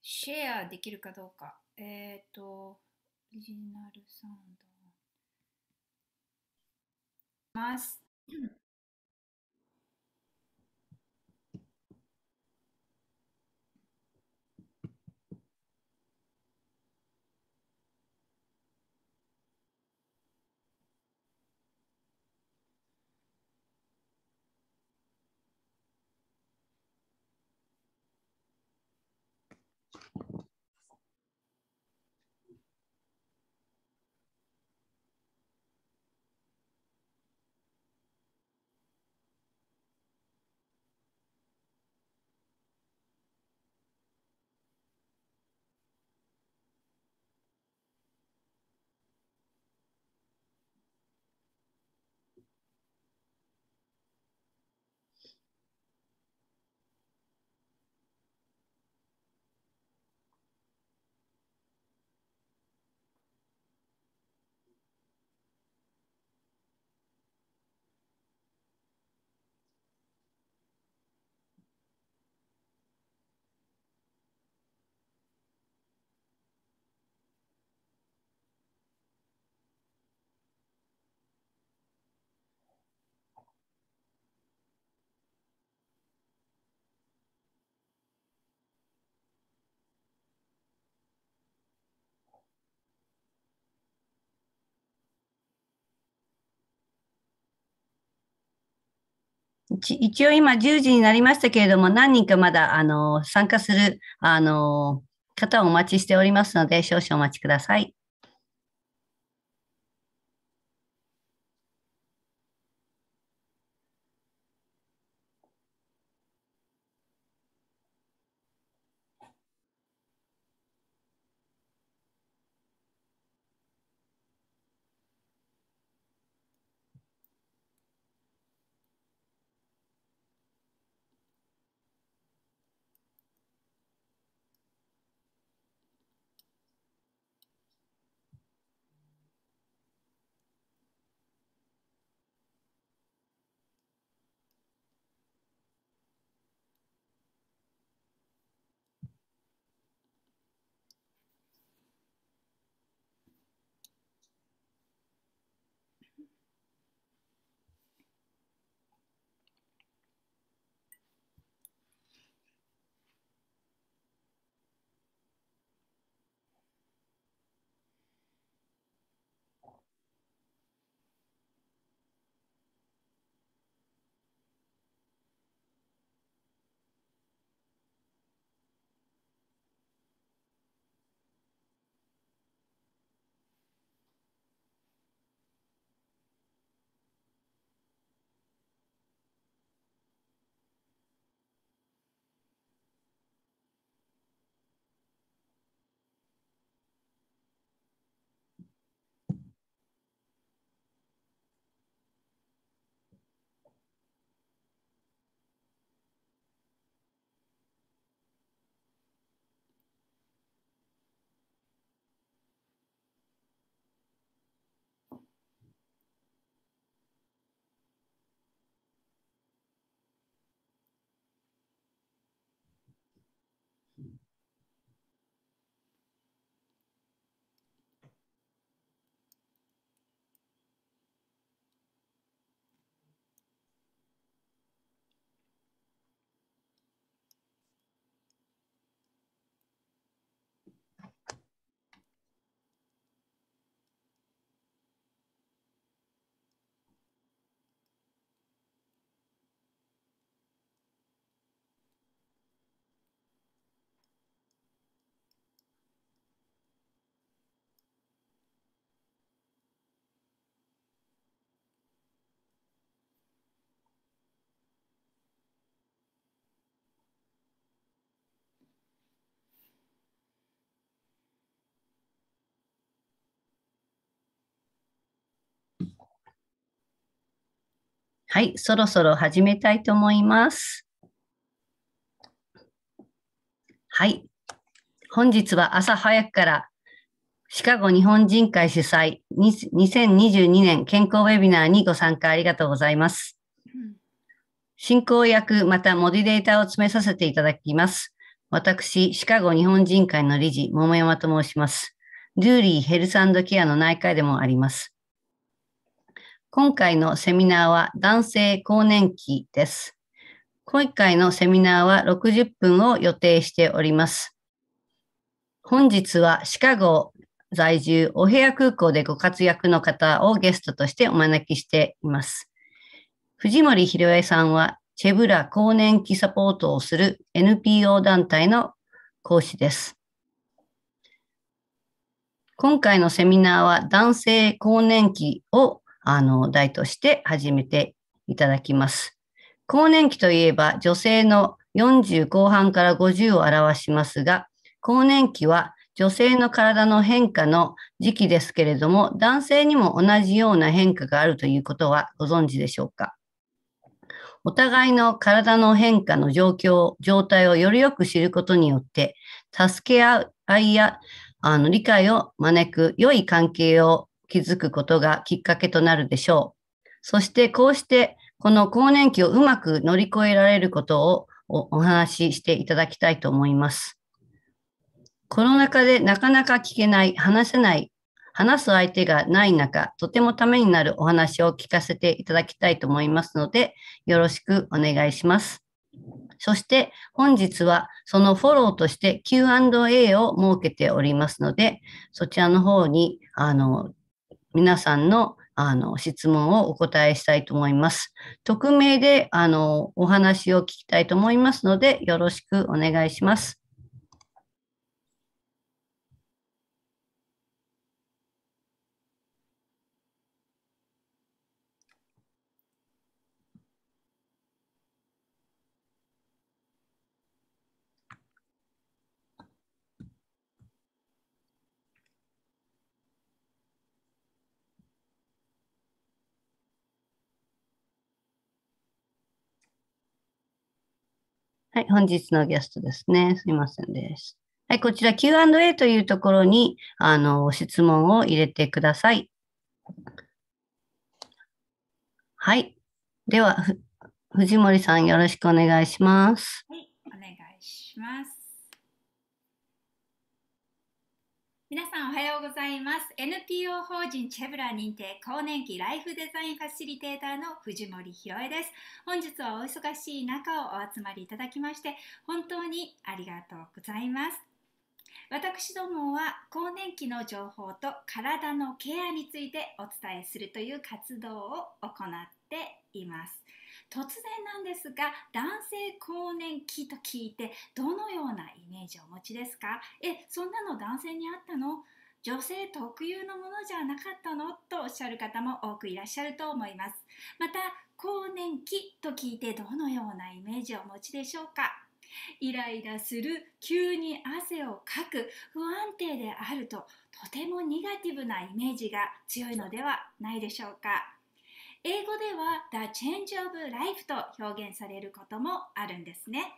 シェアできるかどうか。えっ、ー、と、オリジナルサウンド。ます。一応今10時になりましたけれども、何人かまだあの参加するあの方をお待ちしておりますので、少々お待ちください。はい、そろそろ始めたいと思います。はい、本日は朝早くからシカゴ日本人会主催2022年健康ウェビナーにご参加ありがとうございます。進行役またモディレーターを詰めさせていただきます。私、シカゴ日本人会の理事、桃山と申します。ルーリーヘルスケアの内科でもあります。今回のセミナーは男性更年期です。今回のセミナーは60分を予定しております。本日はシカゴ在住お部屋空港でご活躍の方をゲストとしてお招きしています。藤森博恵さんはチェブラ更年期サポートをする NPO 団体の講師です。今回のセミナーは男性更年期をあの、題として始めていただきます。更年期といえば女性の40後半から50を表しますが、更年期は女性の体の変化の時期ですけれども、男性にも同じような変化があるということはご存知でしょうかお互いの体の変化の状況、状態をよりよく知ることによって、助け合いやあの理解を招く良い関係を気づくことがきっかけとなるでしょう。そしてこうしてこの更年期をうまく乗り越えられることをお話ししていただきたいと思います。コロナ禍でなかなか聞けない、話せない、話す相手がない中、とてもためになるお話を聞かせていただきたいと思いますので、よろしくお願いします。そして本日はそのフォローとして Q&A を設けておりますので、そちらの方にあの皆さんのあの質問をお答えしたいと思います。匿名であのお話を聞きたいと思いますのでよろしくお願いします。はい、本日のゲストですね。すいませんです。はい、こちら Q&A というところに、あの、質問を入れてください。はい。では、藤森さんよろしくお願いします。はい、お願いします。皆さんおはようございます。NPO 法人チェブラ認定高年期ライフデザインファシリテーターの藤森ひろえです。本日はお忙しい中をお集まりいただきまして本当にありがとうございます。私どもは更年期の情報と体のケアについてお伝えするという活動を行っています。突然なんですが男性更年期と聞いてどのようなイメージをお持ちですかえそんなの男性にあったの女性特有のものじゃなかったのとおっしゃる方も多くいらっしゃると思いますまた更年期と聞いてどのようなイメージをお持ちでしょうかイライラする急に汗をかく不安定であるととてもネガティブなイメージが強いのではないでしょうか英語では The Change of Life と表現されることもあるんですね。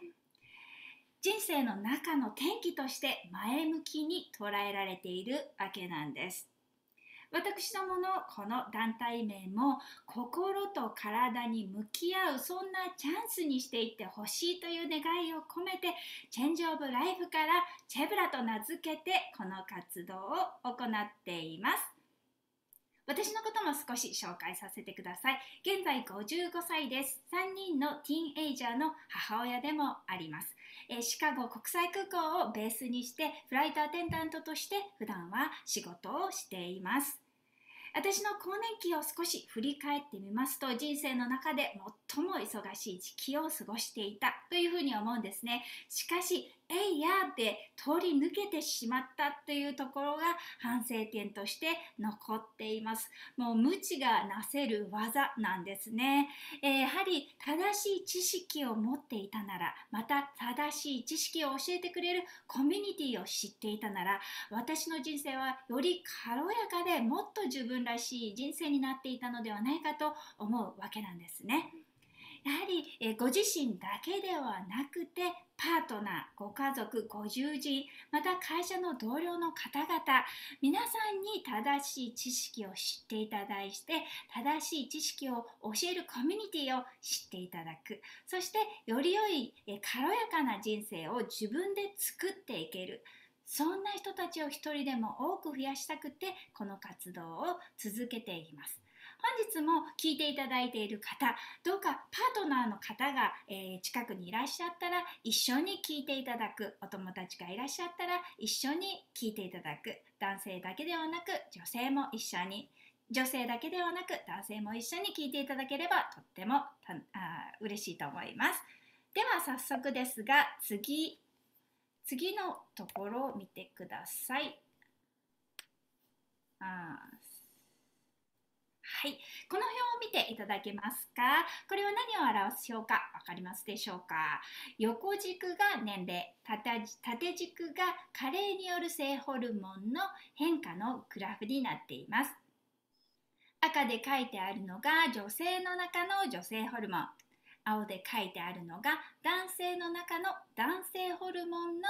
人生の中の転機として前向きに捉えられているわけなんです。私どものこの団体名も心と体に向き合うそんなチャンスにしていってほしいという願いを込めてチェンジオブライフからチェブラと名付けてこの活動を行っています。私のことも少し紹介させてください。現在55歳です。3人のティーンエイジャーの母親でもあります。えシカゴ国際空港をベースにして、フライトアテンダントとして普段は仕事をしています。私の更年期を少し振り返ってみますと人生の中で最も忙しい時期を過ごしていたというふうに思うんですねしかしえいやって通り抜けてしまったというところが反省点として残っています。もう無知がなせる技なんですね。えやはり正しい知識を持っていたなら、また正しい知識を教えてくれるコミュニティを知っていたなら、私の人生はより軽やかでもっと自分らしい人生になっていたのではないかと思うわけなんですね。やはり、えご自身だけではなくてパートナーご家族ご友人また会社の同僚の方々皆さんに正しい知識を知っていただいて正しい知識を教えるコミュニティを知っていただくそしてより良い、え軽やかな人生を自分で作っていける。そんな人たちを一人でも多く増やしたくてこの活動を続けています本日も聞いていただいている方どうかパートナーの方が、えー、近くにいらっしゃったら一緒に聞いていただくお友達がいらっしゃったら一緒に聞いていただく男性だけではなく女性も一緒に女性だけではなく男性も一緒に聞いていただければとってもたあ嬉しいと思いますでは早速ですが次次のところを見てくださいあはい、この表を見ていただけますかこれは何を表す表か分かりますでしょうか横軸が年齢縦軸が加齢による性ホルモンの変化のグラフになっています赤で書いてあるのが女性の中の女性ホルモン青で書いてあるのが男性の中の男性ホルモンの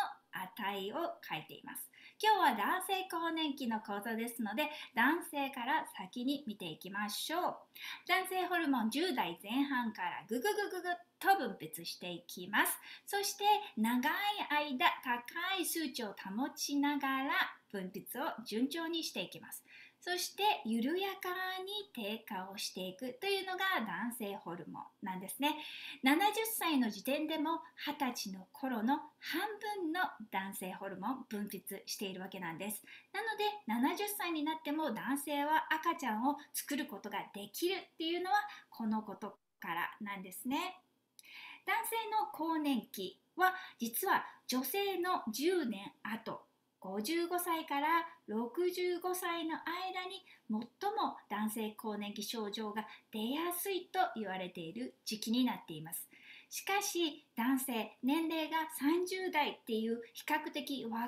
値を書いています今日は男性更年期の講座ですので男性から先に見ていきましょう男性ホルモン10代前半からグググググと分泌していきますそして長い間高い数値を保ちながら分泌を順調にしていきますそして緩やかに低下をしていくというのが男性ホルモンなんですね70歳の時点でも20歳の頃の半分の男性ホルモン分泌しているわけなんですなので70歳になっても男性は赤ちゃんを作ることができるっていうのはこのことからなんですね男性の更年期は実は女性の10年後55歳から65歳の間に最も男性更年期症状が出やすいと言われている時期になっていますしかし男性年齢が30代っていう比較的若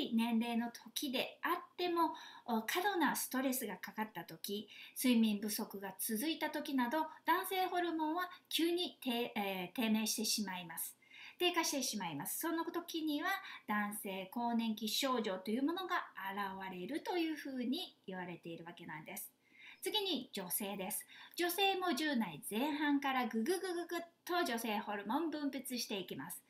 い年齢の時であっても過度なストレスがかかった時睡眠不足が続いた時など男性ホルモンは急に低えー、え低迷してしまいます低下してしまいます。その時には男性更年期症状というものが現れるというふうに言われているわけなんです。次に女性です。女性も10代前半からぐぐぐぐグっと女性ホルモン分泌していきます。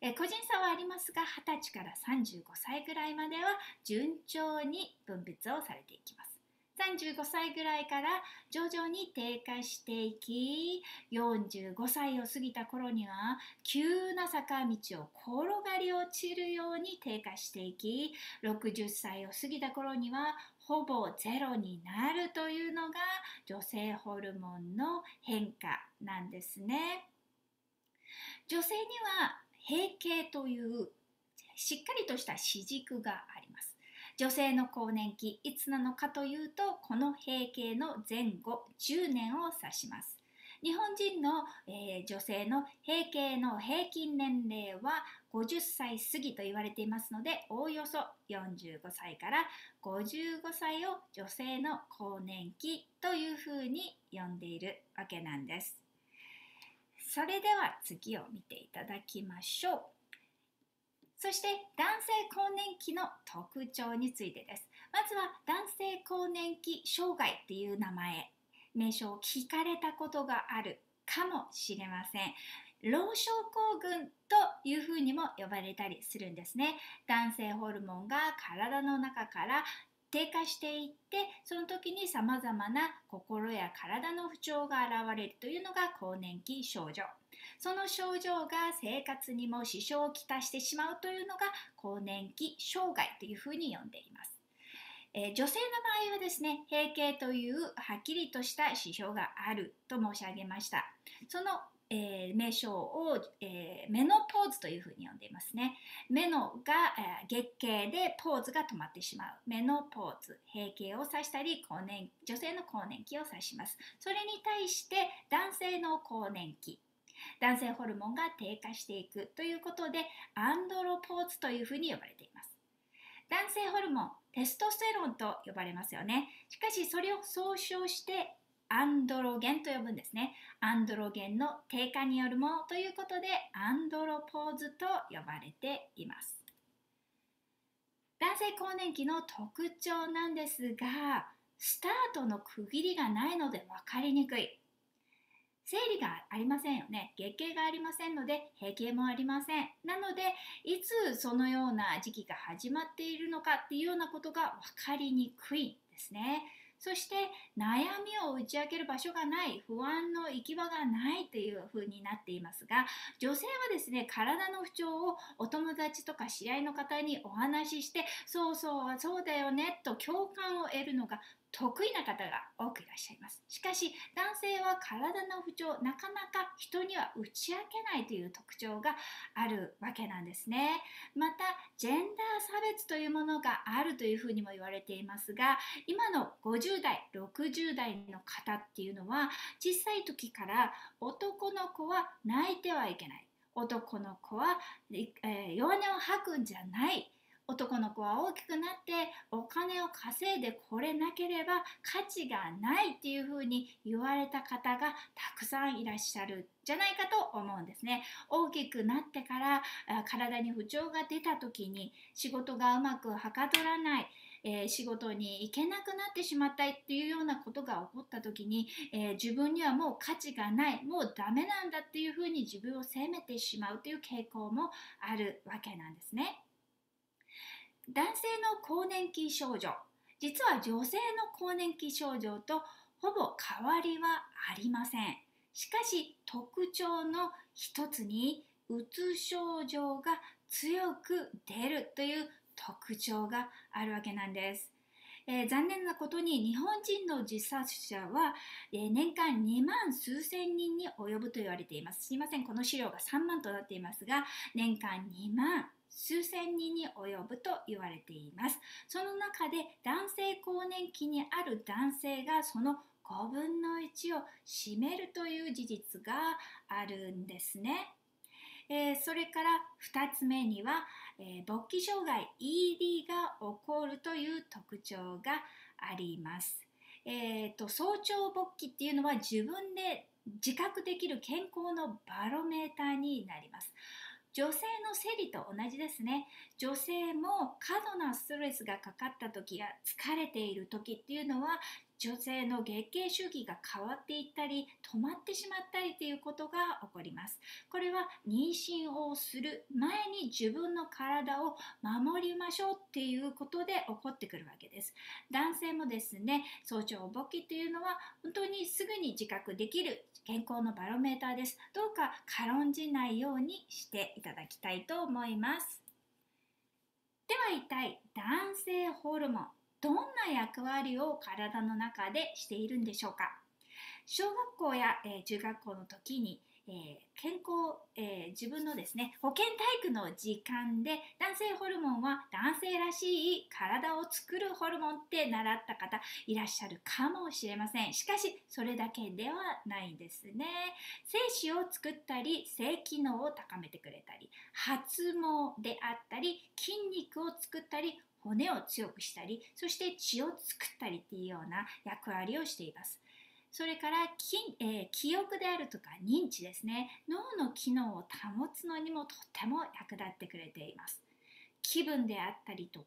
え個人差はありますが20歳から35歳ぐらいまでは順調に分泌をされていきます。35歳ぐらいから徐々に低下していき45歳を過ぎた頃には急な坂道を転がり落ちるように低下していき60歳を過ぎた頃にはほぼゼロになるというのが女性ホルモンの変化なんですね。女性には閉経というしっかりとした主軸が女性の更年期いつなのかというとこの閉経の前後10年を指します日本人の、えー、女性の閉経の平均年齢は50歳過ぎと言われていますのでおおよそ45歳から55歳を女性の更年期というふうに呼んでいるわけなんですそれでは次を見ていただきましょうそして男性更年期の特徴についてです。まずは男性更年期障害っていう名前、名称を聞かれたことがあるかもしれません。老症候群というふうにも呼ばれたりするんですね。男性ホルモンが体の中から低下していってその時にさまざまな心や体の不調が現れるというのが更年期症状その症状が生活にも支障をきたしてしまうというのが更年期障害というふうに呼んでいます。え女性の場合はですね閉経というはっきりとした指標があると申し上げましたその、えー、名称を、えー、メノポーズというふうに呼んでいますね目のが、えー、月経でポーズが止まってしまうメノポーズ閉経を指したり更年女性の更年期を指しますそれに対して男性の更年期男性ホルモンが低下していくということでアンドロポーズというふうに呼ばれています男性ホルモンテストステロンと呼ばれますよねしかしそれを総称してアンドロゲンと呼ぶんですねアンドロゲンの低下によるものということでアンドロポーズと呼ばれています男性更年期の特徴なんですがスタートの区切りがないので分かりにくい生理がありませんよね月経がありませんので閉経もありませんなのでいつそのような時期が始まっているのかっていうようなことが分かりにくいですねそして悩みを打ち明ける場所がない不安の行き場がないというふうになっていますが女性はですね体の不調をお友達とか知り合いの方にお話ししてそうそうそうだよねと共感を得るのが得意な方が多くいらっしゃいます。しかし、男性は体の不調、なかなか人には打ち明けないという特徴があるわけなんですね。また、ジェンダー差別というものがあるというふうにも言われていますが、今の50代、60代の方っていうのは、小さい時から男の子は泣いてはいけない。男の子は、えー、弱音を吐くんじゃない。男の子は大きくなってお金を稼いでこれなければ価値がないっていうふうに言われた方がたくさんいらっしゃるじゃないかと思うんですね大きくなってから体に不調が出た時に仕事がうまくはかどらないえー、仕事に行けなくなってしまったっていうようなことが起こった時に、えー、自分にはもう価値がないもうダメなんだっていうふうに自分を責めてしまうという傾向もあるわけなんですね。男性の更年期症状実は女性の更年期症状とほぼ変わりはありませんしかし特徴の一つにうつ症状が強く出るという特徴があるわけなんです、えー、残念なことに日本人の自殺者は、えー、年間2万数千人に及ぶと言われていますすいませんこの資料が3万となっていますが年間2万数千人に及ぶと言われていますその中で男性更年期にある男性がその5分の1を占めるという事実があるんですね、えー、それから2つ目には、えー、勃起障害 ED が起こるという特徴があります、えーと早朝勃起っていうのは自分で自覚できる健康のバロメーターになります女性の生理と同じですね女性も過度なストレスがかかった時や疲れている時っていうのは女性の月経周期が変わっていったり止まってしまったりということが起こりますこれは妊娠をする前に自分の体を守りましょうっていうことで起こってくるわけです男性もですね早朝勃起というのは本当にすぐに自覚できる健康のバロメーターですどうか軽んじないようにしていただきたいと思いますでは一体男性ホルモンどんな役割を体の中でしているんでしょうか小学校や、えー、中学校の時に、えー、健康、えー、自分のですね保健体育の時間で男性ホルモンは男性らしい体を作るホルモンって習った方いらっしゃるかもしれませんしかしそれだけではないんですね精子を作ったり性機能を高めてくれたり発毛であったり筋肉を作ったり骨を強くしたりそして血を作ったりっていうような役割をしていますそれからき、えー、記憶であるとか認知ですね脳の機能を保つのにもとっても役立ってくれています気分であったりとか、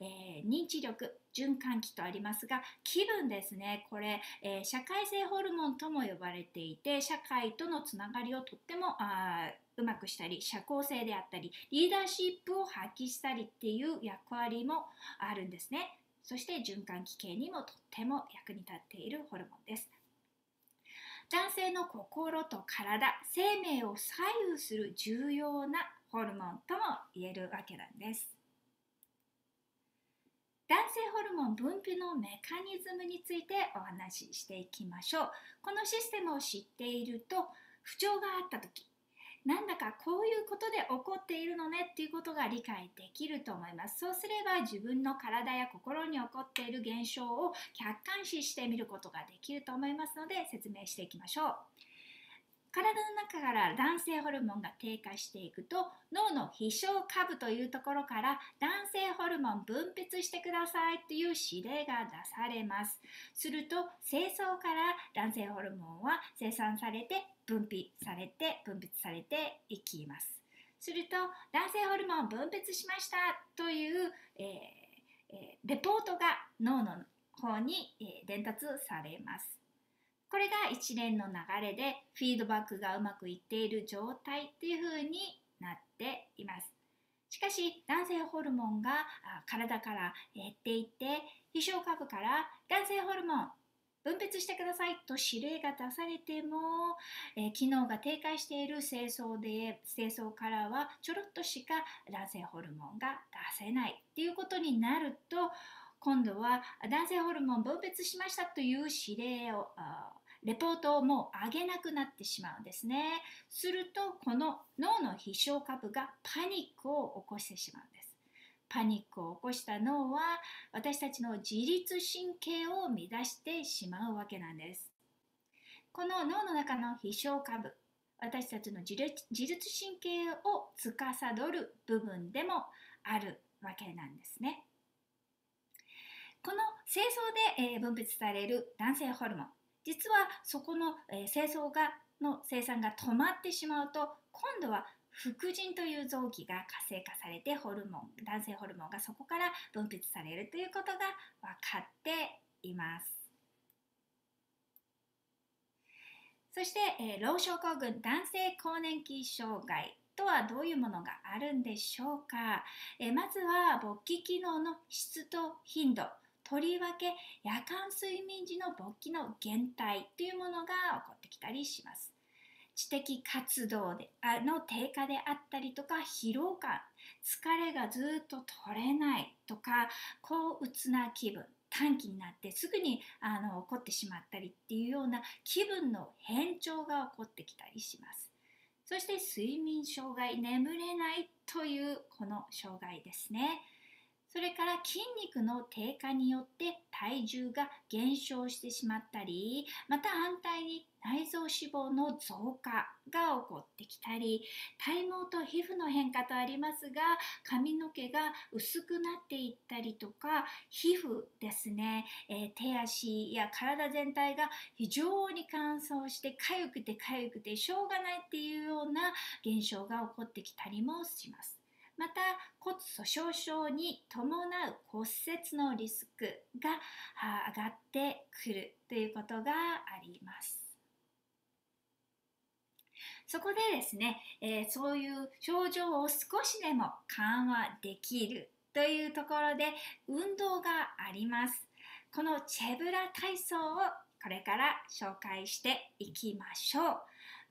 えー、認知力循環器とありますが気分ですねこれ、えー、社会性ホルモンとも呼ばれていて社会とのつながりをとってもあうまくしたり社交性であったりリーダーシップを発揮したりっていう役割もあるんですねそして循環器系にもとっても役に立っているホルモンです男性の心と体生命を左右する重要なホルモンとも言えるわけなんです男性ホルモン分泌のメカニズムについてお話ししていきましょうこのシステムを知っていると不調があった時なんだかこういうことで起こっているのねっていうことが理解できると思いますそうすれば自分の体や心に起こっている現象を客観視してみることができると思いますので説明していきましょう体の中から男性ホルモンが低下していくと脳の飛翔下部というところから男性ホルモン分泌してくださいという指令が出されますすると精巣から男性ホルモンは生産されて分泌されて分泌されていきますすると男性ホルモン分泌しましたという、えー、レポートが脳の方に伝達されますこれが一連の流れでフィードバックがうまくいっている状態っていう風になっています。しかし男性ホルモンが体から減っていって飛翔核から男性ホルモン分泌してくださいと指令が出されても、えー、機能が低下している清掃で清掃からはちょろっとしか男性ホルモンが出せないっていうことになると今度は男性ホルモン分泌しましたという指令をレポートをもう上げなくなってしまうんですねするとこの脳の飛翔株がパニックを起こしてしまうんですパニックを起こした脳は私たちの自律神経を乱してしまうわけなんですこの脳の中の飛翔株私たちの自律神経を司る部分でもあるわけなんですねこの精巣で分泌される男性ホルモン実はそこの、え清掃がの生産が止まってしまうと今度は副腎という臓器が活性化されてホルモン男性ホルモンがそこから分泌されるということが分かっています。そして、えー、老症候群男性更年期障害とはどういうものがあるんでしょうか、えー、まずは勃起機能の質と頻度とりわけ夜間睡眠時の勃起の減退というものが起こってきたりします。知的活動であの低下であったりとか疲労感疲れがずっと取れないとか高つな気分短期になってすぐにあの起こってしまったりっていうような気分の変調が起こってきたりしますそして睡眠障害眠れないというこの障害ですねそれから筋肉の低下によって体重が減少してしまったり、また反対に内臓脂肪の増加が起こってきたり、体毛と皮膚の変化とありますが、髪の毛が薄くなっていったりとか、皮膚ですね、えー、手足や体全体が非常に乾燥して痒くて痒くてしょうがないっていうような現象が起こってきたりもします。また骨粗しょう症に伴う骨折のリスクが上がってくるということがあります。そこでですね、えー、そういう症状を少しでも緩和できるというところで運動があります。このチェブラ体操をこれから紹介していきましょう。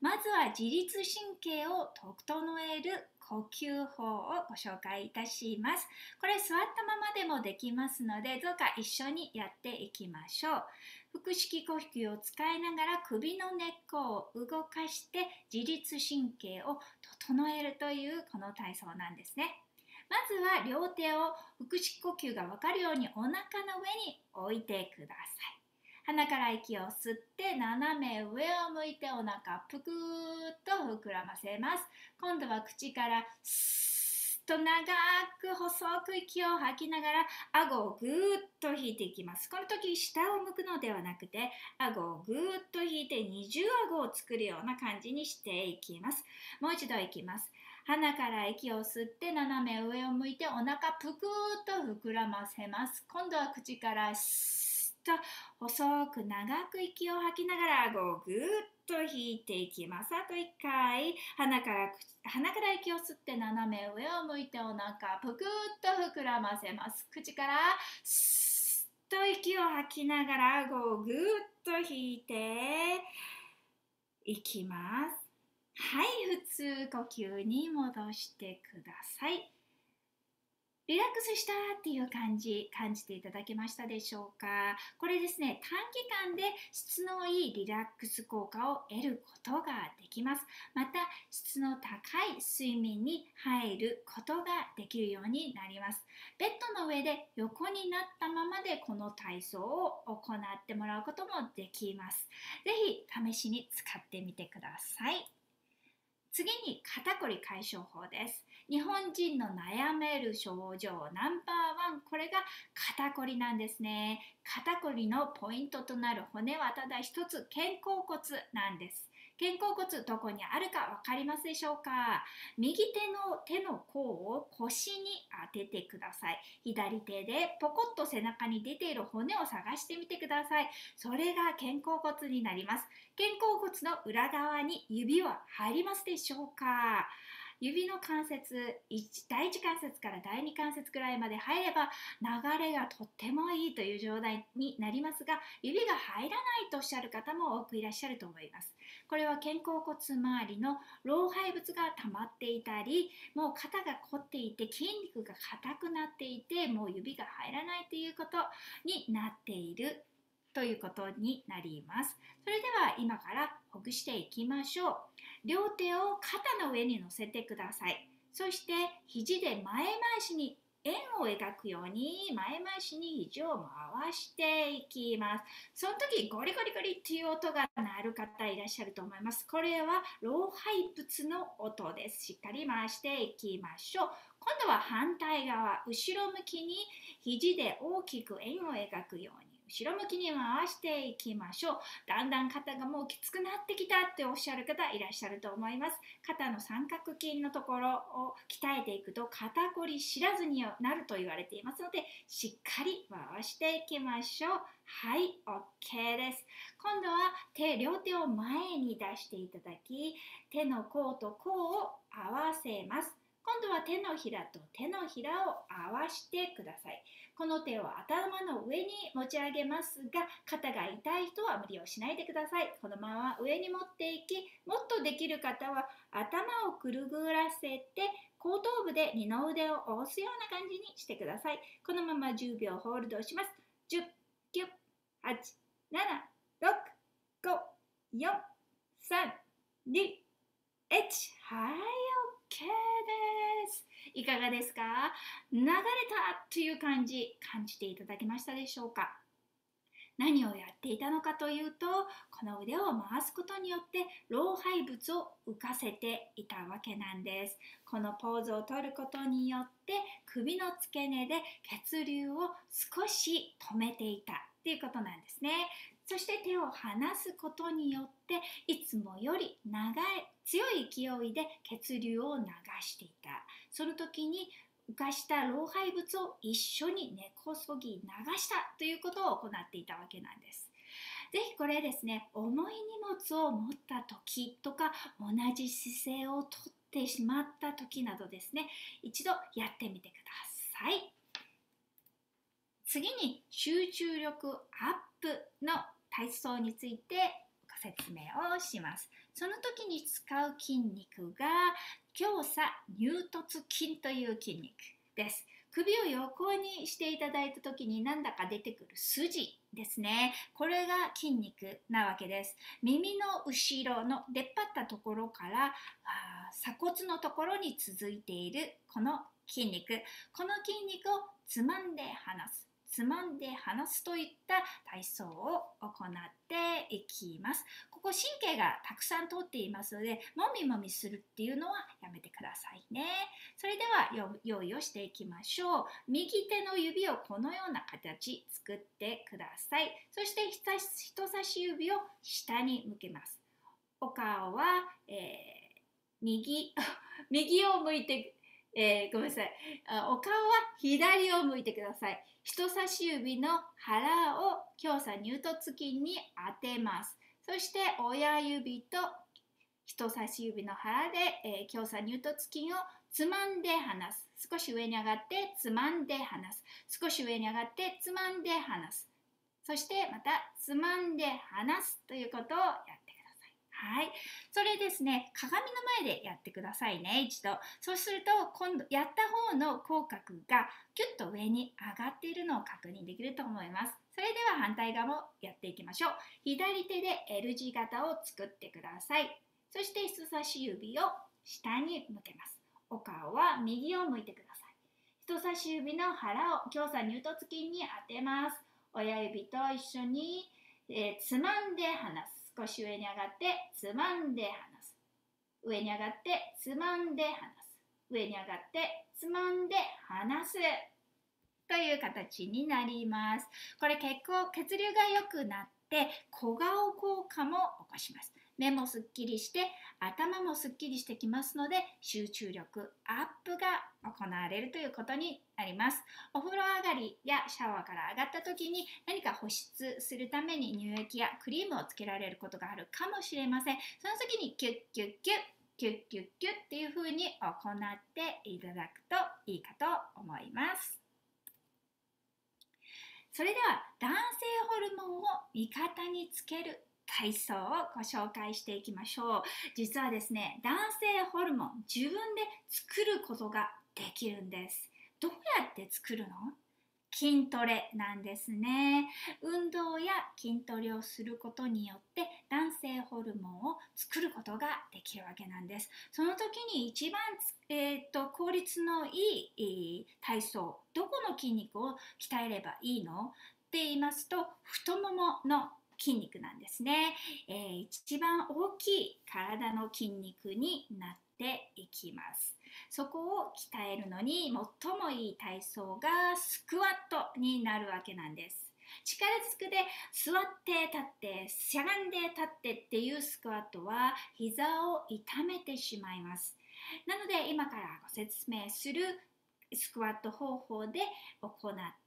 まずは自律神経を整える呼吸法をご紹介いたします。これ座ったままでもできますので、どうか一緒にやっていきましょう。腹式呼吸を使いながら首の根っこを動かして自律神経を整えるというこの体操なんですね。まずは両手を腹式呼吸がわかるようにお腹の上に置いてください。鼻から息を吸って斜め上を向いてお腹ぷくっと膨らませます今度は口からスーッと長く細く息を吐きながら顎をぐーっと引いていきますこの時下を向くのではなくて顎をぐーっと引いて二重顎を作るような感じにしていきますもう一度いきます鼻から息を吸って斜め上を向いてお腹ぷくっと膨らませます今度は口からスーッと細く長く息を吐きながら顎をぐっと引いていきますあと1回鼻から鼻から息を吸って斜め上を向いてお腹ぷくっと膨らませます口からスッと息を吐きながら顎をぐっと引いていきますはい普通呼吸に戻してくださいリラックスしたっていう感じ感じていただけましたでしょうかこれですね短期間で質のいいリラックス効果を得ることができますまた質の高い睡眠に入ることができるようになりますベッドの上で横になったままでこの体操を行ってもらうこともできます是非試しに使ってみてください次に肩こり解消法です日本人の悩める症状ナンバーワンこれが肩こりなんですね肩こりのポイントとなる骨はただ一つ肩甲骨なんです肩甲骨どこにあるか分かりますでしょうか右手の手の甲を腰に当ててください左手でポコッと背中に出ている骨を探してみてくださいそれが肩甲骨になります肩甲骨の裏側に指は入りますでしょうか指の関節第1関節から第2関節くらいまで入れば流れがとってもいいという状態になりますが指が入らないとおっしゃる方も多くいらっしゃると思いますこれは肩甲骨周りの老廃物が溜まっていたりもう肩が凝っていて筋肉が硬くなっていてもう指が入らないということになっているということになりますそれでは今からほぐしていきましょう両手を肩の上に乗せてくださいそして肘で前回しに円を描くように前回しに肘を回していきますその時ゴリゴリゴリっていう音が鳴る方いらっしゃると思いますこれは老廃物の音ですしっかり回していきましょう今度は反対側後ろ向きに肘で大きく円を描くように後ろ向きに回していきましょう。だんだん肩がもうきつくなってきたっておっしゃる方いらっしゃると思います。肩の三角筋のところを鍛えていくと肩こり知らずになると言われていますので、しっかり回していきましょう。はい、OK です。今度は手、両手を前に出していただき、手の甲と甲を合わせます。今度は手のひらと手のひらを合わしてください。この手を頭の上に持ち上げますが、肩が痛い人は無理をしないでください。このまま上に持っていき、もっとできる方は頭をくるぐらせて、後頭部で二の腕を押すような感じにしてください。このまま10秒ホールドします。10、9、8、7、6、5、4、3、2、1。はい、OK です。いかがですか流れたという感じ感じていただけましたでしょうか何をやっていたのかというとこの腕を回すことによって老廃物を浮かせていたわけなんですこのポーズを取ることによって首の付け根で血流を少し止めていたっていうことなんですねそして手を離すことによっていつもより長い強い勢いで血流を流していたその時に浮かした老廃物を一緒に根こそぎ流したということを行っていたわけなんです。ぜひこれですね、重い荷物を持った時とか、同じ姿勢をとってしまった時などですね、一度やってみてください。次に集中力アップの体操についてご説明をします。その時に使う筋肉が強鎖乳突筋という筋肉です首を横にしていただいた時になんだか出てくる筋ですねこれが筋肉なわけです耳の後ろの出っ張ったところから鎖骨のところに続いているこの筋肉この筋肉をつまんで離すつまんで話すといった体操を行っていきます。ここ神経がたくさん通っていますので、もみもみするっていうのはやめてくださいね。それでは用意をしていきましょう。右手の指をこのような形作ってください。そして人差し指を下に向けます。お顔は、えー、右、右を向いてえー、ごめんなさいあ。お顔は左を向いてください。人差し指の腹を強さ乳突筋に当てます。そして親指と人差し指の腹で、えー、強さ乳突筋をつまんで離す。少し上に上がってつまんで離す。少し上に上がってつまんで離す。そしてまたつまんで離すということをやはい。それですね、鏡の前でやってくださいね、一度。そうすると、今度、やった方の口角がキュッと上に上がっているのを確認できると思います。それでは反対側もやっていきましょう。左手で L 字型を作ってください。そして人差し指を下に向けます。お顔は右を向いてください。人差し指の腹を強鎖乳突筋に当てます。親指と一緒に、えー、つまんで離す。少し上に上がってつまんで離す上に上がってつまんで離す上に上がってつまんで離すという形になりますこれ結構血流が良くなって小顔効果も起こします目もすっきりして頭もすっきりしてきますので集中力アップが行われるということになりますお風呂上がりやシャワーから上がった時に何か保湿するために乳液やクリームをつけられることがあるかもしれませんその時にキュッキュッキュッキュッキュッキュッっていう風に行っていただくといいかと思いますそれでは男性ホルモンを味方につける体操をご紹介していきましょう実はですね男性ホルモン自分で作ることができるんですどうやって作るの筋トレなんですね運動や筋トレをすることによって男性ホルモンを作ることができるわけなんですその時に一番、えーと、と効率のいい体操どこの筋肉を鍛えればいいのって言いますと太ももの筋肉なんですね、えー、一番大きい体の筋肉になっていきますそこを鍛えるのに最もいい体操がスクワットになるわけなんです力ずくで座って立ってしゃがんで立ってっていうスクワットは膝を痛めてしまいますなので今からご説明するスクワット方法で行っ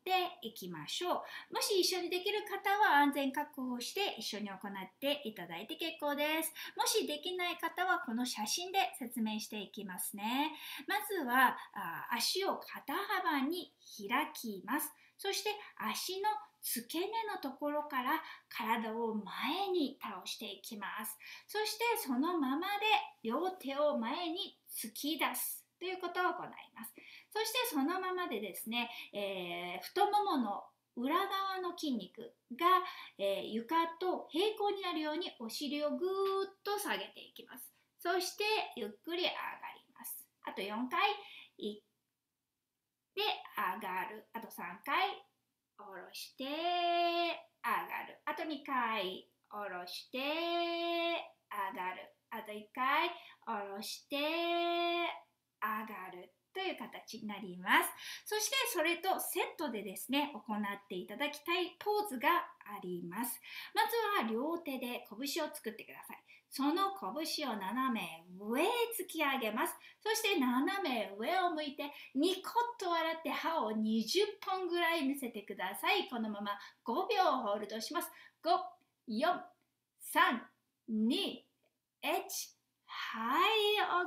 ていきましょう。もし一緒にできる方は安全確保して一緒に行っていただいて結構です。もしできない方はこの写真で説明していきますね。まずは足を肩幅に開きます。そして足の付け根のところから体を前に倒していきます。そしてそのままで両手を前に突き出すということを行います。そしてそのままでですね、えー、太ももの裏側の筋肉が、えー、床と平行になるようにお尻をぐーっと下げていきます。そしてゆっくり上がります。あと4回いで上がる。あと3回下ろして上がる。あと2回下ろして上がる。あと1回下ろして上がる。という形になります。そしてそれとセットでですね、行っていただきたいポーズがあります。まずは両手で拳を作ってください。その拳を斜め上へ突き上げます。そして斜め上を向いてニコッと笑って歯を20本ぐらい見せてください。このまま5秒ホールドします。5、4、3、2、1。は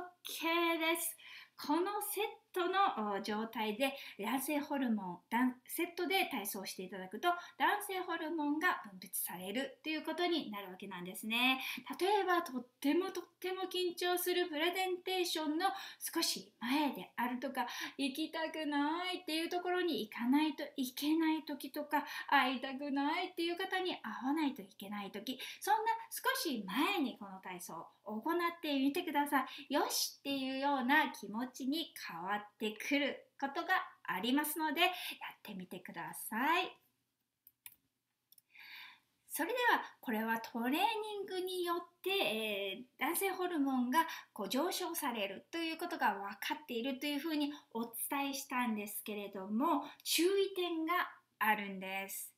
い、OK です。このセットの状態で男性ホルモンセットで体操していただくと男性ホルモンが分泌されるということになるわけなんですね例えばとってもとっても緊張するプレゼンテーションの少し前であるとか行きたくないっていうところに行かないといけない時とか会いたくないっていう方に会わないといけない時そんな少し前にこの体操を行ってみてくださいよしっていうような気持ちに変わってってくることがありますのでやってみてください。それではこれはトレーニングによって、えー、男性ホルモンがこう上昇されるということが分かっているというふうにお伝えしたんですけれども注意点があるんです。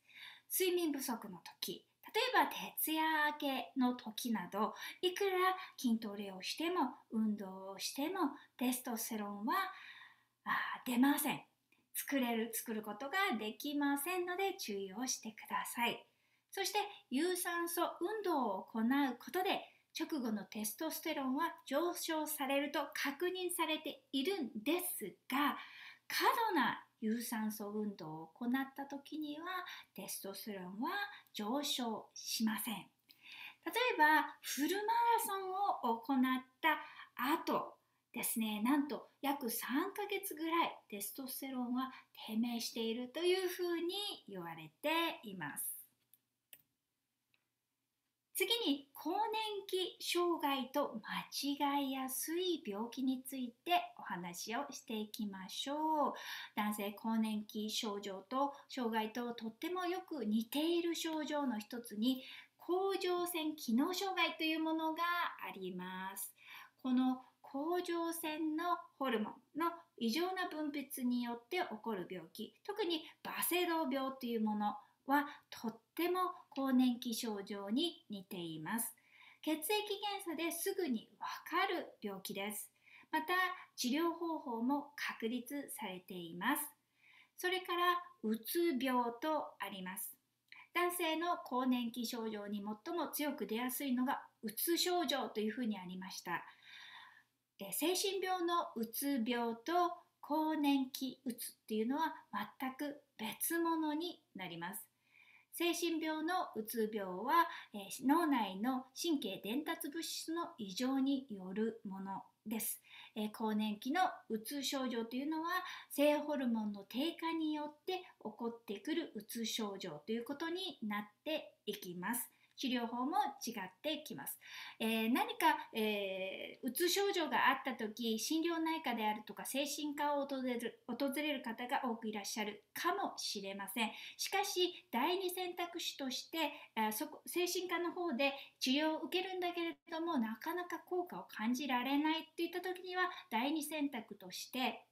睡眠不足の時例えば徹夜明けの時などいくら筋トレをしても運動をしてもテストステロンは出ません。作れる、作ることができませんので注意をしてください。そして有酸素運動を行うことで直後のテストステロンは上昇されると確認されているんですが過度な有酸素運動を行った時にはテストステロンは上昇しません例えばフルマラソンを行った後ですねなんと約3ヶ月ぐらいテストステロンは低迷しているというふうに言われています次に更年期障害と間違いやすい病気についてお話をしていきましょう男性更年期症状と障害ととってもよく似ている症状の一つに甲状腺機能障害というものがありますこの甲状腺のホルモンの異常な分泌によって起こる病気特にバセドウ病というものはとっても更年期症状に似ています血液検査ですぐにわかる病気ですまた治療方法も確立されていますそれからうつ病とあります男性の更年期症状に最も強く出やすいのがうつ症状というふうにありました精神病のうつ病と更年期うつっていうのは全く別物になります精神病のうつ病は、え脳内の神経伝達物質の異常によるものです、え更年期のうつ症状というのは性ホルモンの低下によって起こってくるうつ症状ということになっていきます治療法も違ってきます、えー、何か、えー、うつ症状があった時心療内科であるとか精神科を訪れる訪れる方が多くいらっしゃるかもしれませんしかし第二選択肢としてあそこ精神科の方で治療を受けるんだけれどもなかなか効果を感じられないといった時には第二選択として、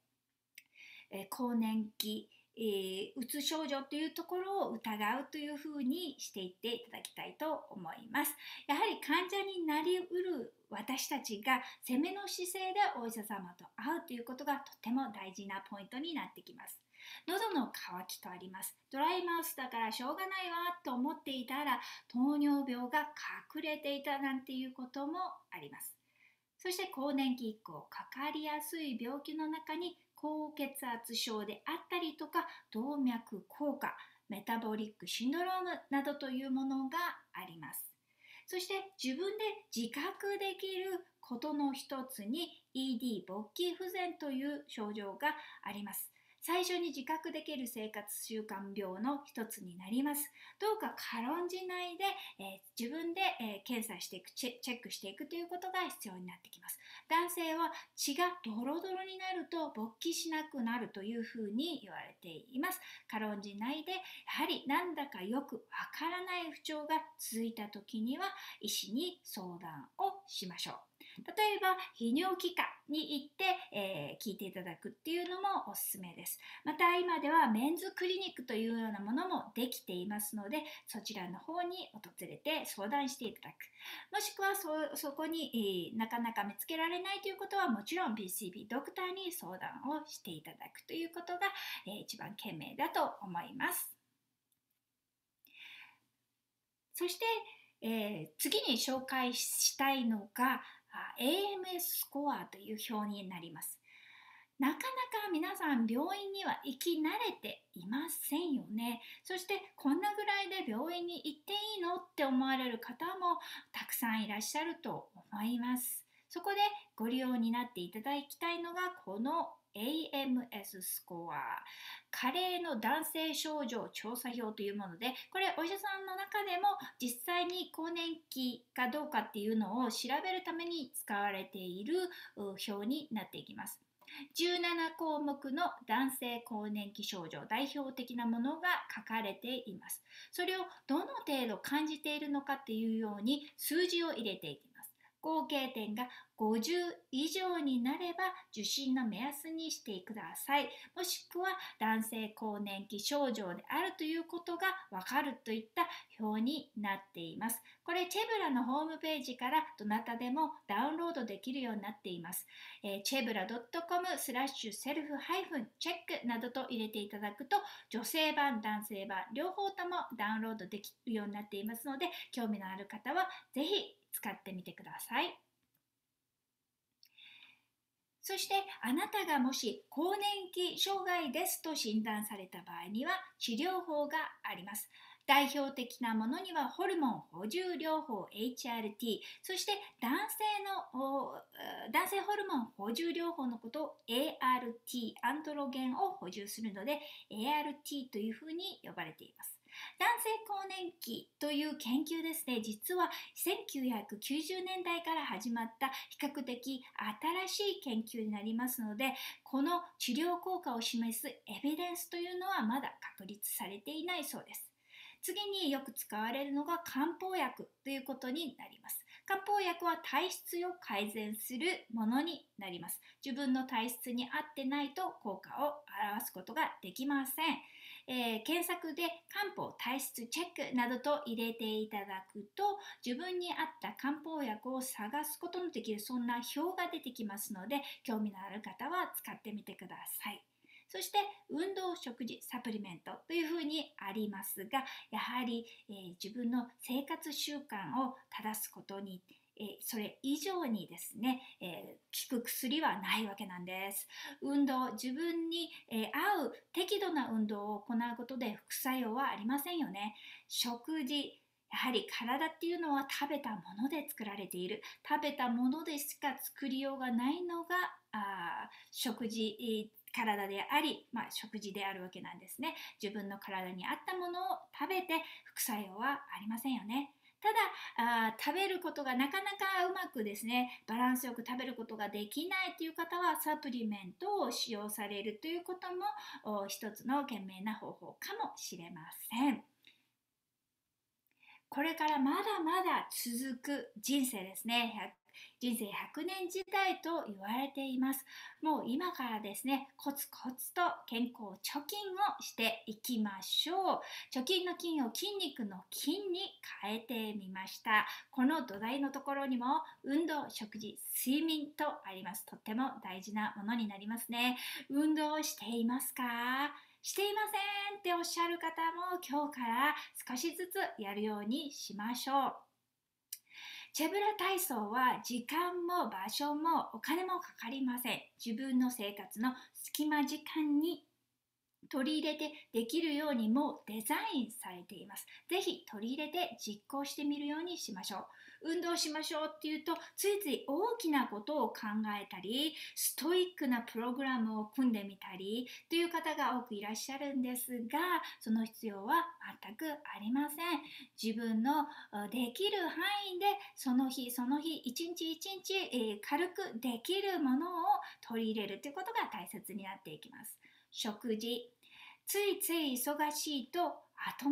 えー、更年期えー、うつ症状というところを疑うというふうにしていっていただきたいと思います。やはり患者になりうる私たちが攻めの姿勢でお医者様と会うということがとても大事なポイントになってきます。喉の渇きとあります。ドライマウスだからしょうがないわと思っていたら糖尿病が隠れていたなんていうこともあります。そして更年期以降かかりやすい病気の中に高血圧症であったりとか動脈硬化メタボリックシンドロームなどというものがありますそして自分で自覚できることの一つに ED 勃起不全という症状があります最初に自覚できる生活習慣病の一つになりますどうか軽んじないで、えー自分で、えー、検査していくチェ、チェックしていくということが必要になってきます。男性は血がドロドロになると勃起しなくなるというふうに言われています。軽んじないで、やはりなんだかよくわからない不調が続いた時には医師に相談をしましょう。例えば泌尿器科に行って、えー、聞いていただくっていうのもおすすめですまた今ではメンズクリニックというようなものもできていますのでそちらの方に訪れて相談していただく。もしくはそ、そこに、えー、なかなか見つけられないということは、もちろん PCB ドクターに相談をしていただくということが、えー、一番賢明だと思います。そして、えー、次に紹介したいのが、AMS スコアという表になります。なかなか皆さん病院には行き慣れていませんよねそしてこんなぐらいで病院に行っていいのって思われる方もたくさんいらっしゃると思いますそこでご利用になっていただきたいのがこの AMS スコア加齢の男性症状調査票というものでこれお医者さんの中でも実際に更年期かどうかっていうのを調べるために使われている表になっていきます17項目の男性更年期症状代表的なものが書かれていますそれをどの程度感じているのかっていうように数字を入れていきます合計点が50以上になれば受診の目安にしてください。もしくは男性更年期症状であるということがわかるといった表になっています。これチェブラのホームページからどなたでもダウンロードできるようになっています。えー、チェブラ .com スラッシュセルフハイフンチェックなどと入れていただくと女性版男性版両方ともダウンロードできるようになっていますので興味のある方は是非使ってみてください。そしてあなたがもし更年期障害ですと診断された場合には治療法があります。代表的なものにはホルモン補充療法 HRT そして男性の男性ホルモン補充療法のことを ART アントロゲンを補充するので ART というふうに呼ばれています。男性更年期という研究ですね、実は1990年代から始まった比較的新しい研究になりますので、この治療効果を示すエビデンスというのはまだ確立されていないそうです。次によく使われるのが漢方薬ということになります。漢方薬は体質を改善するものになります。自分の体質に合ってないと効果を表すことができません。えー、検索で漢方体質チェックなどと入れていただくと自分に合った漢方薬を探すことのできるそんな表が出てきますので興味のある方は使ってみてください。そして運動、食事、サプリメントというふうにありますがやはり、えー、自分の生活習慣を正すことにえそれ以上にですね、えー、効く薬はないわけなんです。運動、自分に、えー、合う適度な運動を行うことで副作用はありませんよね。食事、やはり体っていうのは食べたもので作られている。食べたものでしか作りようがないのが、あ食事、えー体であり、まあ、食事であるわけなんですね。自分の体に合ったものを食べて副作用はありませんよね。ただあ食べることがなかなかうまくですねバランスよく食べることができないという方はサプリメントを使用されるということも一つの賢明な方法かもしれません。これからまだまだ続く人生ですね人生100年時代と言われています。もう今からですね、コツコツと健康貯金をしていきましょう。貯金の金を筋肉の筋に変えてみました。この土台のところにも運動、食事、睡眠とあります。とっても大事なものになりますね。運動していますかしていませんっておっしゃる方も今日から少しずつやるようにしましょう。チェブラ体操は時間も場所もお金もかかりません。自分の生活の隙間時間に取り入れてできるようにもデザインされています。是非取り入れて実行してみるようにしましょう。運動しましょうっていうとついつい大きなことを考えたりストイックなプログラムを組んでみたりという方が多くいらっしゃるんですがその必要は全くありません自分のできる範囲でその日その日一日一日、えー、軽くできるものを取り入れるということが大切になっていきます食事ついつい忙しいと後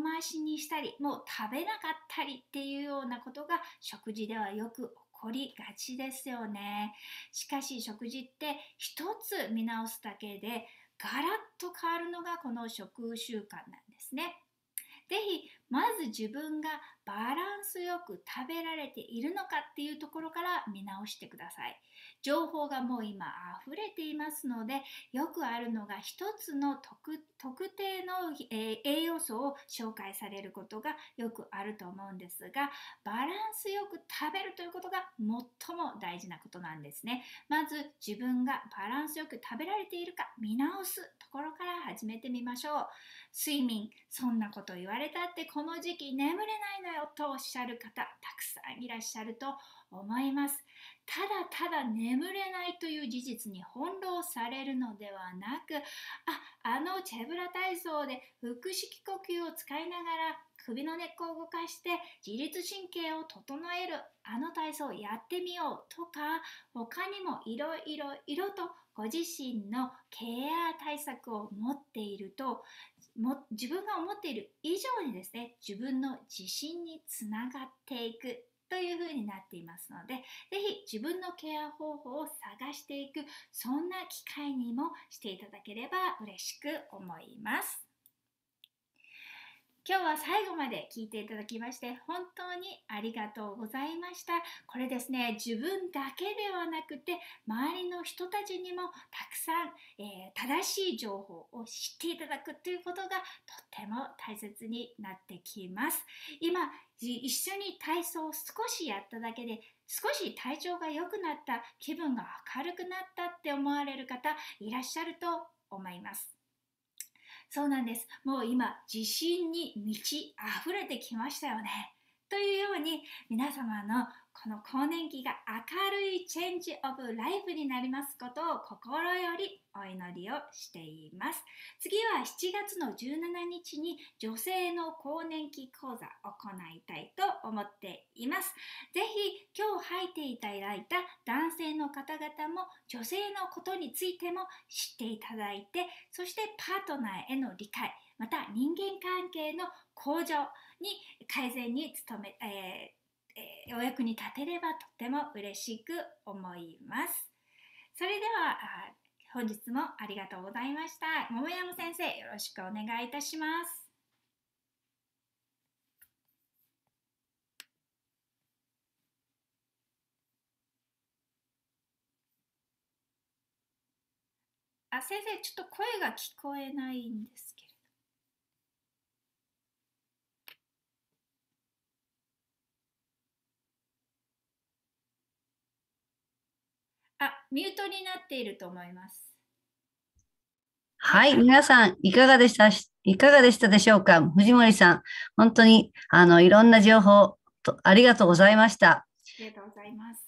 回しにしたりもう食べなかったりっていうようなことが食事ではよく起こりがちですよねしかし食事って一つ見直すだけでガラッと変わるのがこの食習慣なんですね是非まず自分がバよく食べられているのかっていうところから見直してください情報がもう今溢れていますのでよくあるのが一つの特特定の、え栄養素を紹介されることがよくあると思うんですがバランスよく食べるということが最も大事なことなんですねまず自分がバランスよく食べられているか見直すところから始めてみましょう睡眠そんなこと言われたってこの時期眠れないのよとおっしゃる方たくさんいらっしゃると思いますただただ眠れないという事実に翻弄されるのではなくああのチェブラ体操で腹式呼吸を使いながら首の根っこを動かして自律神経を整えるあの体操をやってみようとか他にもいろいろいろとご自身のケア対策を持っているとも自分が思っている以上にですね自分の自信につながっていくというふうになっていますので是非自分のケア方法を探していくそんな機会にもしていただければ嬉しく思います。今日は最後まで聞いていただきまして本当にありがとうございましたこれですね自分だけではなくて周りの人たちにもたくさん、えー、正しい情報を知っていただくということがとっても大切になってきます今一緒に体操を少しやっただけで少し体調が良くなった気分が明るくなったって思われる方いらっしゃると思いますそうなんです。もう今、自信に満ち溢れてきましたよね。というように皆様のこの更年期が明るいチェンジオブライフになりますことを心よりお祈りをしています次は7月の17日に女性の更年期講座を行いたいと思っています是非今日入っていただいた男性の方々も女性のことについても知っていただいてそしてパートナーへの理解また人間関係の向上に改善に努め、えー、えー、お役に立てればとても嬉しく思います。それでは本日もありがとうございました。桃山先生よろしくお願いいたします。あ先生ちょっと声が聞こえないんですあ、ミュートになっていると思います。はい、皆さん、いかがでしたいかがでしたでしょうか藤森さん、本当に、あの、いろんな情報と、ありがとうございました。ありがとうございます。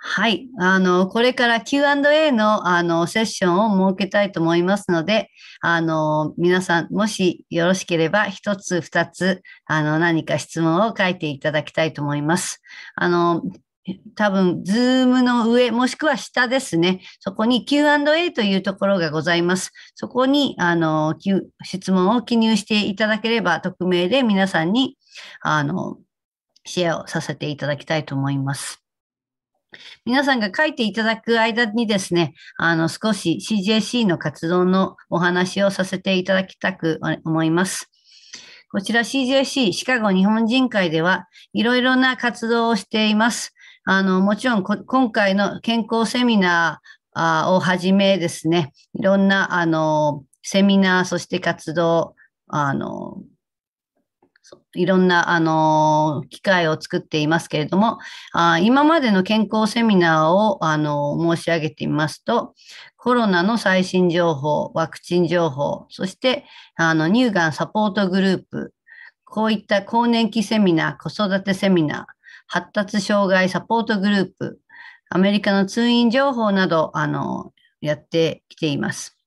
はい。あの、これから Q&A の、あの、セッションを設けたいと思いますので、あの、皆さん、もしよろしければ、一つ、二つ、あの、何か質問を書いていただきたいと思います。あの、多分、ズームの上、もしくは下ですね。そこに Q&A というところがございます。そこに、あの、質問を記入していただければ、匿名で皆さんに、あの、シェアをさせていただきたいと思います。皆さんが書いていただく間にですね、あの、少し CJC の活動のお話をさせていただきたく思います。こちら CJC シカゴ日本人会では、いろいろな活動をしています。あの、もちろん今回の健康セミナーをはじめですね、いろんな、あの、セミナー、そして活動、あの、いろんな、あの、機会を作っていますけれども、あ今までの健康セミナーを、あの、申し上げてみますと、コロナの最新情報、ワクチン情報、そして、あの、乳がんサポートグループ、こういった更年期セミナー、子育てセミナー、発達障害サポートグループ、アメリカの通院情報など、あの、やってきています。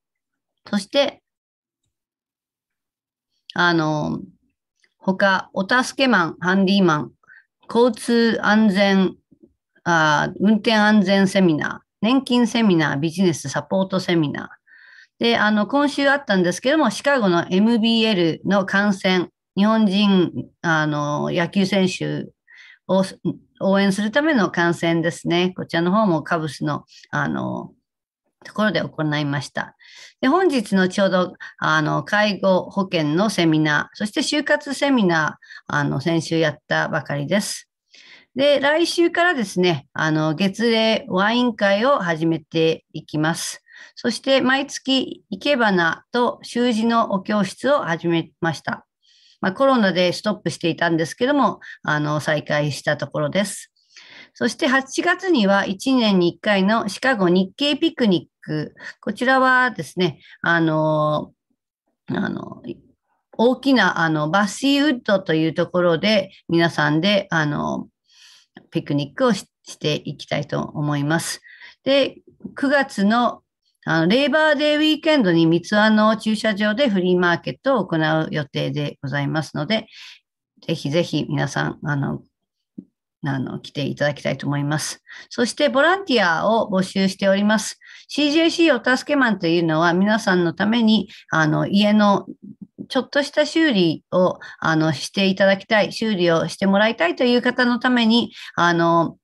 そして、あの、他、お助けマン、ハンディマン、交通安全、あ運転安全セミナー、年金セミナー、ビジネスサポートセミナー。で、あの、今週あったんですけども、シカゴの MBL の観戦、日本人、あの、野球選手応援するための観戦ですね。こちらの方もカブスの、あの、ところで行いました。で本日のちょうどあの介護保険のセミナー、そして就活セミナー、あの先週やったばかりです。で、来週からですね、あの月例ワイン会を始めていきます。そして毎月生け花と習字のお教室を始めました。まあ、コロナでストップしていたんですけども、あの、再開したところです。そして8月には1年に1回のシカゴ日経ピクニック。こちらはですね、あの、あの、大きなあのバッシーウッドというところで皆さんであのピクニックをしていきたいと思います。で、9月のあのレーバーデーウィーケンドに三つ輪の駐車場でフリーマーケットを行う予定でございますので、ぜひぜひ皆さん、あの、あの、来ていただきたいと思います。そして、ボランティアを募集しております。CJC お助けマンというのは、皆さんのために、あの、家のちょっとした修理を、あの、していただきたい、修理をしてもらいたいという方のために、あの、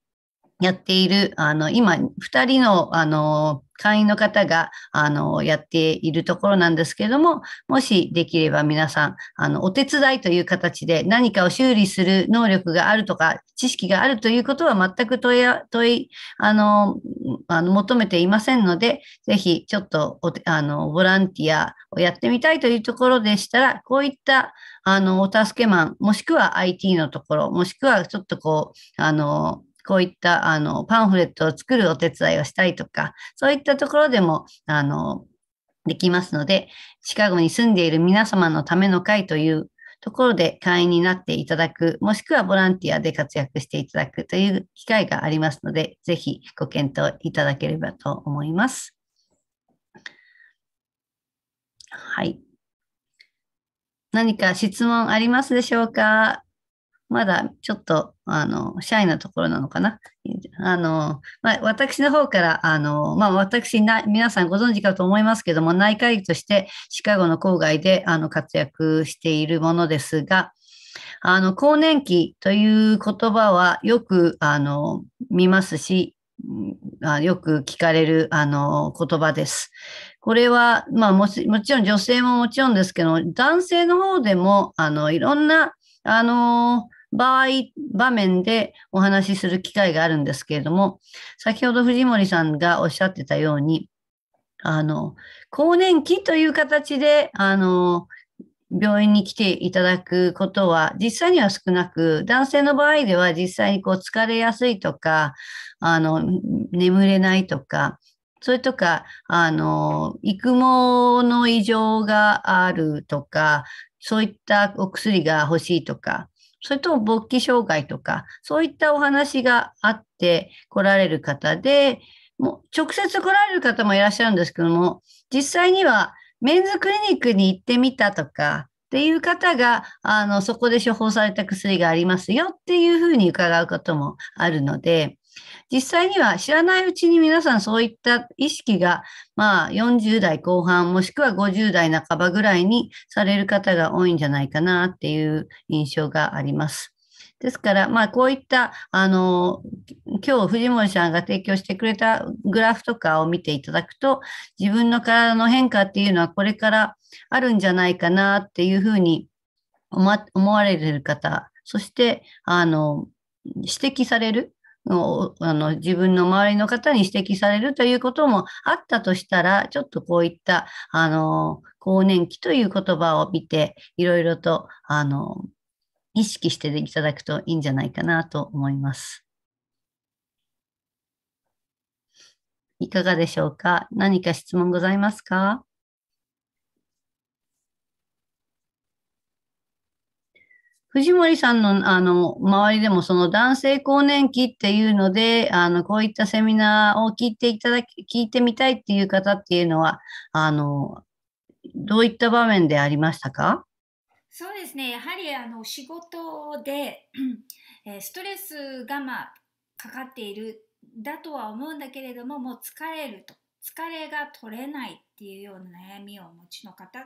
やっている、あの、今、二人の、あの、会員の方が、あの、やっているところなんですけれども、もしできれば皆さん、あの、お手伝いという形で何かを修理する能力があるとか、知識があるということは全く問い、問い、あの、あの求めていませんので、ぜひ、ちょっとお、あの、ボランティアをやってみたいというところでしたら、こういった、あの、お助けマン、もしくは IT のところ、もしくはちょっとこう、あの、こういったあのパンフレットを作るお手伝いをしたりとか、そういったところでも、あの、できますので、シカゴに住んでいる皆様のための会というところで会員になっていただく、もしくはボランティアで活躍していただくという機会がありますので、ぜひご検討いただければと思います。はい。何か質問ありますでしょうかまだちょっと、あの、シャイなところなのかな。あの、まあ、私の方から、あの、まあ、私な、皆さんご存知かと思いますけども、内科医としてシカゴの郊外で、あの、活躍しているものですが、あの、更年期という言葉はよく、あの、見ますし、あよく聞かれるあの言葉です。これは、まあ、もちろん女性ももちろんですけど男性の方でもあのいろんなあの場合、場面でお話しする機会があるんですけれども、先ほど藤森さんがおっしゃってたように、あの、更年期という形で、あの、病院に来ていただくことは実際には少なく、男性の場合では実際にこう疲れやすいとか、あの、眠れないとか、それとか、あの、育毛の異常があるとか、そういったお薬が欲しいとか、それとも勃起障害とか、そういったお話があって来られる方で、もう直接来られる方もいらっしゃるんですけども、実際にはメンズクリニックに行ってみたとか、っていう方が、あの、そこで処方された薬がありますよっていうふうに伺うこともあるので、実際には知らないうちに皆さんそういった意識が、まあ、40代後半もしくは50代半ばぐらいにされる方が多いんじゃないかなっていう印象があります。ですから、まあ、こういった、あの、今日藤森さんが提供してくれたグラフとかを見ていただくと、自分の体の変化っていうのはこれからあるんじゃないかなっていうふうに思われる方、そして、あの、指摘されるのあの自分の周りの方に指摘されるということもあったとしたら、ちょっとこういったあの更年期という言葉を見て、いろいろとあの意識していただくといいんじゃないかなと思います。いかがでしょうか何か質問ございますか藤森さんのあの周りでもその男性更年期っていうのであのこういったセミナーを聞いていただき聞いてみたいっていう方っていうのはあのどういった場面でありましたかそうですねやはりあの仕事で、えストレスが、まあ、かかっているだとは思うんだけれどももう疲れると疲れが取れないっていうような悩みをお持ちの方が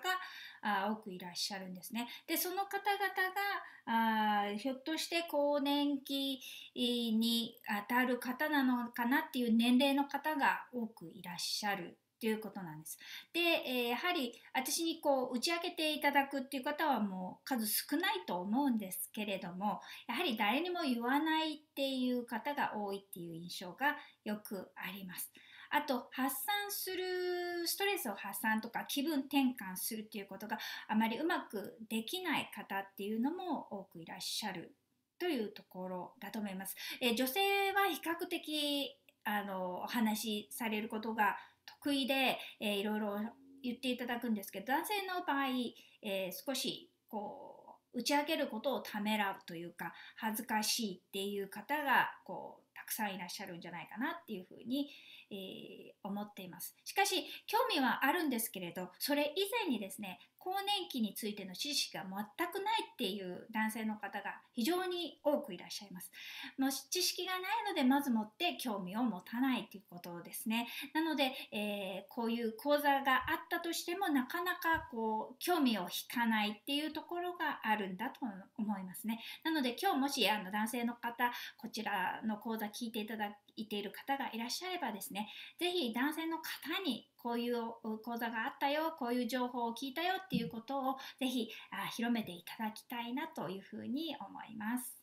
あ多くいらっしゃるんですね。でその方々があひょっとして更年期にあたる方なのかなっていう年齢の方が多くいらっしゃるということなんです。で、えやはり私にこう打ち明けていただくっていう方はもう数少ないと思うんですけれどもやはり誰にも言わないっていう方が多いっていう印象がよくあります。あと発散するストレスを発散とか気分転換するっていうことがあまりうまくできない方っていうのも多くいらっしゃるというところだと思います。え女性は比較的あのお話しされることが得意で、えー、いろいろ言っていただくんですけど男性の場合、えー、少しこう打ち明けることをためらうというか恥ずかしいっていう方がこうくさんいらっしゃるんじゃないかなっていうふうに、えー、思っています。しかし興味はあるんですけれどそれ以前にですね更年期についての知識が全くないっていう男性の方が非常に多くいらっしゃいます。もう知識がないのでまずもって興味を持たないということですね。なので、えー、こういう講座があったとしてもなかなかこう興味を引かないっていうところがあるんだと思いますね。なので今日もしあの男性の方こちらの講座聞いていただいている方がいらっしゃればですね、ぜひ男性の方にこういう講座があったよ、こういう情報を聞いたよっていうことをぜひ広めていただきたいなというふうに思います。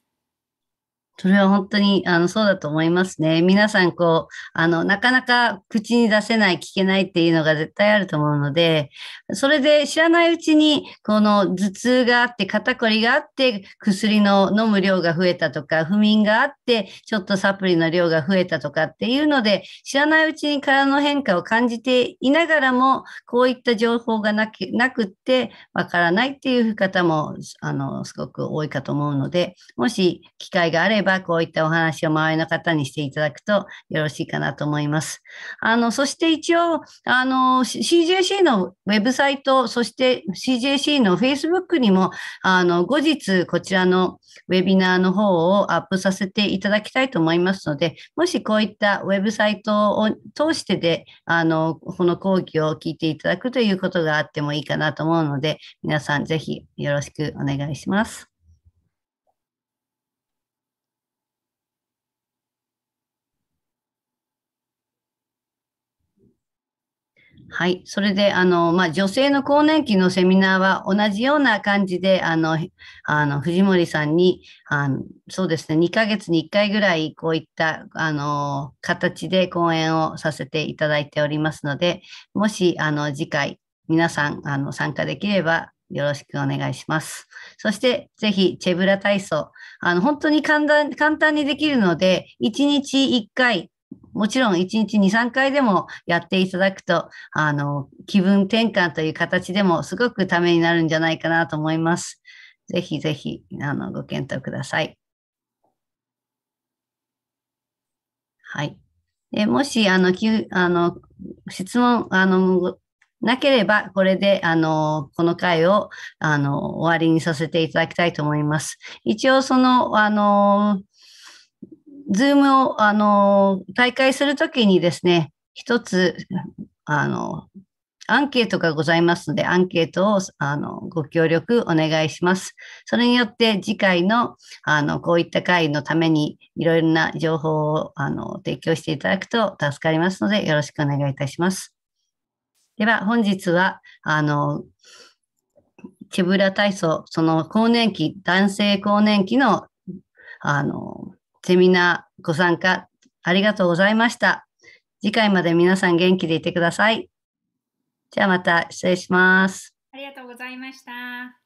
それは本当にあのそうだと思いますね。皆さん、こう、あの、なかなか口に出せない、聞けないっていうのが絶対あると思うので、それで知らないうちに、この頭痛があって、肩こりがあって、薬の飲む量が増えたとか、不眠があって、ちょっとサプリの量が増えたとかっていうので、知らないうちに体の変化を感じていながらも、こういった情報がなくなくって、わからないっていう方も、あの、すごく多いかと思うので、もし機会があれば、ばこういったお話を周りの方にしていただくとよろしいかなと思います。あの、そして一応、あの、CJC のウェブサイト、そして CJC の Facebook にも、あの、後日こちらのウェビナーの方をアップさせていただきたいと思いますので、もしこういったウェブサイトを通してで、あの、この講義を聞いていただくということがあってもいいかなと思うので、皆さんぜひよろしくお願いします。はい。それで、あの、まあ、女性の更年期のセミナーは同じような感じで、あの、あの、藤森さんに、あのそうですね、2ヶ月に1回ぐらい、こういった、あの、形で講演をさせていただいておりますので、もし、あの、次回、皆さん、あの、参加できれば、よろしくお願いします。そして、ぜひ、チェブラ体操。あの、本当に簡単、簡単にできるので、1日1回、もちろん1日2、3回でもやっていただくと、あの、気分転換という形でもすごくためになるんじゃないかなと思います。ぜひぜひ、あの、ご検討ください。はい。でもし、あの、あの質問、あの、なければ、これで、あの、この回を、あの、終わりにさせていただきたいと思います。一応、その、あの、ズームを、あの、大会するときにですね、一つ、あの、アンケートがございますので、アンケートをあのご協力お願いします。それによって次回のあのこういった会のためにいろいろな情報をあの提供していただくと助かりますので、よろしくお願いいたします。では、本日は、あの、チぶブラ体操、その更年期、男性更年期の、あの、セミナーご参加ありがとうございました。次回まで皆さん元気でいてください。じゃあまた失礼します。ありがとうございました。